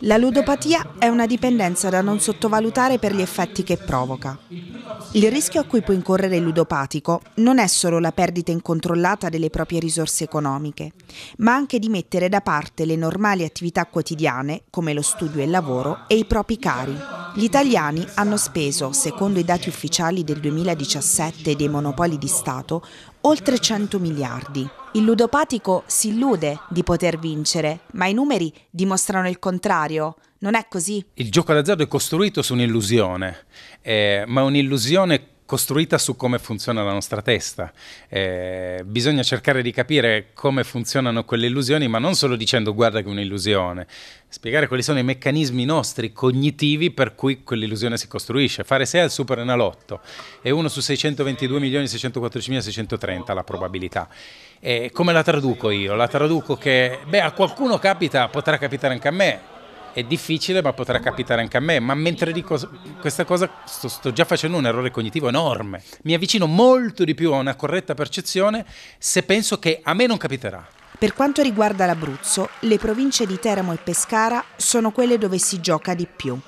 La ludopatia è una dipendenza da non sottovalutare per gli effetti che provoca. Il rischio a cui può incorrere il ludopatico non è solo la perdita incontrollata delle proprie risorse economiche, ma anche di mettere da parte le normali attività quotidiane, come lo studio e il lavoro, e i propri cari. Gli italiani hanno speso, secondo i dati ufficiali del 2017 dei monopoli di Stato, oltre 100 miliardi. Il ludopatico si illude di poter vincere, ma i numeri dimostrano il contrario. Non è così. Il gioco d'azzardo è costruito su un'illusione, eh, ma un'illusione costruita su come funziona la nostra testa. Eh, bisogna cercare di capire come funzionano quelle illusioni, ma non solo dicendo guarda che è un'illusione, spiegare quali sono i meccanismi nostri cognitivi per cui quell'illusione si costruisce. Fare 6 al super enalotto è 1 su 622.614.630 la probabilità. E eh, come la traduco io? La traduco che, beh, a qualcuno capita, potrà capitare anche a me, è difficile ma potrà capitare anche a me, ma mentre dico questa cosa sto, sto, già facendo un errore cognitivo enorme, mi avvicino molto di più a una corretta percezione se penso che a me non capiterà. Per quanto riguarda l'Abruzzo, le province di Teramo e Pescara sono quelle dove si gioca di più.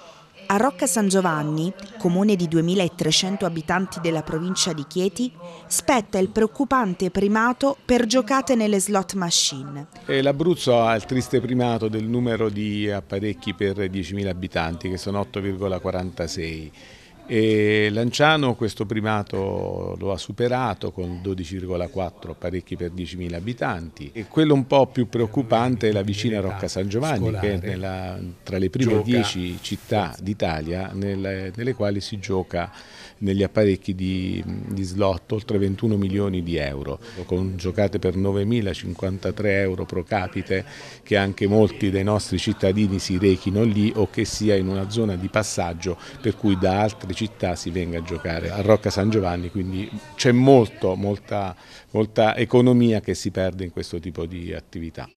A Rocca San Giovanni, comune di 2.300 abitanti della provincia di Chieti, spetta il preoccupante primato per giocate nelle slot machine. L'Abruzzo ha il triste primato del numero di apparecchi per 10.000 abitanti, che sono 8,46. E Lanciano questo primato lo ha superato con 12,4 parecchi per 10.000 abitanti e quello un po' più preoccupante è la vicina Rocca San Giovanni che è nella, tra le prime 10 città d'Italia nelle, nelle, quali si gioca negli apparecchi di, di slot oltre 21 milioni di euro con giocate per 9.053 euro pro capite che anche molti dei nostri cittadini si rechino lì o che sia in una zona di passaggio per cui da altri altre città si venga a giocare a Rocca San Giovanni, quindi c'è molta, molta economia che si perde in questo tipo di attività.